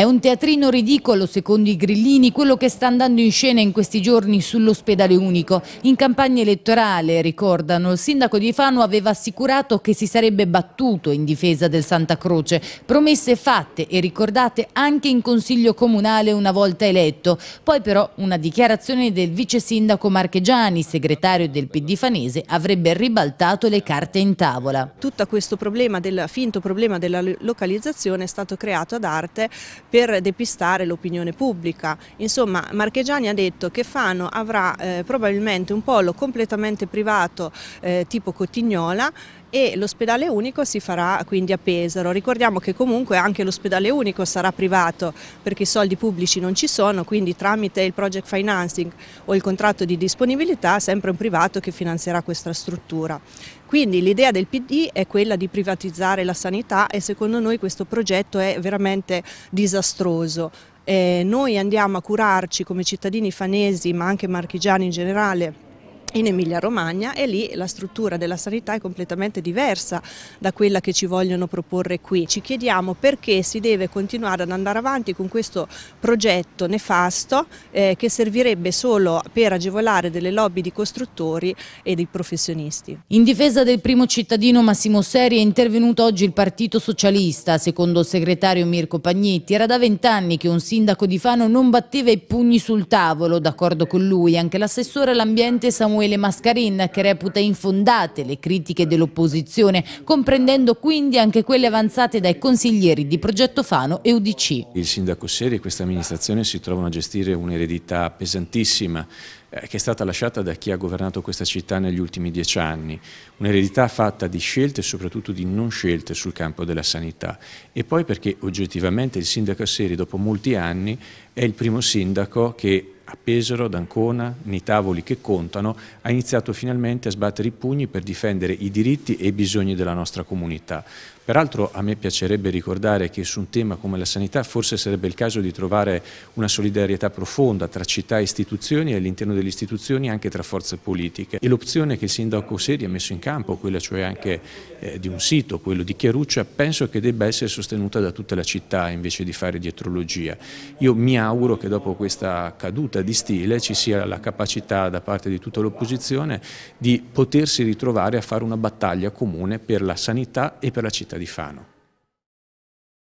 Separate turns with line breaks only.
È un teatrino ridicolo, secondo i grillini, quello che sta andando in scena in questi giorni sull'ospedale unico. In campagna elettorale, ricordano, il sindaco di Fano aveva assicurato che si sarebbe battuto in difesa del Santa Croce. Promesse fatte e ricordate anche in consiglio comunale una volta eletto. Poi però una dichiarazione del vice sindaco Marchegiani, segretario del PD Fanese, avrebbe ribaltato le carte in tavola.
Tutto questo problema del, finto problema della localizzazione è stato creato ad arte per depistare l'opinione pubblica. Insomma Marchegiani ha detto che Fano avrà eh, probabilmente un polo completamente privato eh, tipo Cotignola e l'ospedale unico si farà quindi a Pesaro. Ricordiamo che comunque anche l'ospedale unico sarà privato perché i soldi pubblici non ci sono, quindi tramite il project financing o il contratto di disponibilità sempre un privato che finanzierà questa struttura. Quindi l'idea del PD è quella di privatizzare la sanità e secondo noi questo progetto è veramente disastroso. Eh, noi andiamo a curarci come cittadini fanesi ma anche marchigiani in generale in Emilia-Romagna e lì la struttura della sanità è completamente diversa da quella che ci vogliono proporre qui. Ci chiediamo perché si deve continuare ad andare avanti con questo progetto nefasto eh, che servirebbe solo per agevolare delle lobby di costruttori e dei professionisti. In
difesa del primo cittadino Massimo Seri è intervenuto oggi il Partito Socialista. Secondo il segretario Mirko Pagnetti era da vent'anni che un sindaco di Fano non batteva i pugni sul tavolo. D'accordo con lui anche l'assessore all'ambiente Samuele Emanuele Mascarin, che reputa infondate le critiche dell'opposizione, comprendendo quindi anche quelle avanzate dai consiglieri di Progetto Fano e UDC.
Il sindaco Seri e questa amministrazione si trovano a gestire un'eredità pesantissima eh, che è stata lasciata da chi ha governato questa città negli ultimi dieci anni, un'eredità fatta di scelte e soprattutto di non scelte sul campo della sanità e poi perché oggettivamente il sindaco Seri dopo molti anni è il primo sindaco che a Pesaro, ad Ancona, nei tavoli che contano, ha iniziato finalmente a sbattere i pugni per difendere i diritti e i bisogni della nostra comunità. Peraltro a me piacerebbe ricordare che su un tema come la sanità forse sarebbe il caso di trovare una solidarietà profonda tra città e istituzioni e all'interno delle istituzioni anche tra forze politiche. E l'opzione che il sindaco Seri ha messo in campo, quella cioè anche eh, di un sito, quello di Chiaruccia, penso che debba essere sostenuta da tutta la città invece di fare dietrologia. Io mi auguro che dopo questa caduta differenza cioè di stile ci sia la capacità da parte di tutta l'opposizione di potersi ritrovare a fare una battaglia comune per la sanità e per la città di Fano.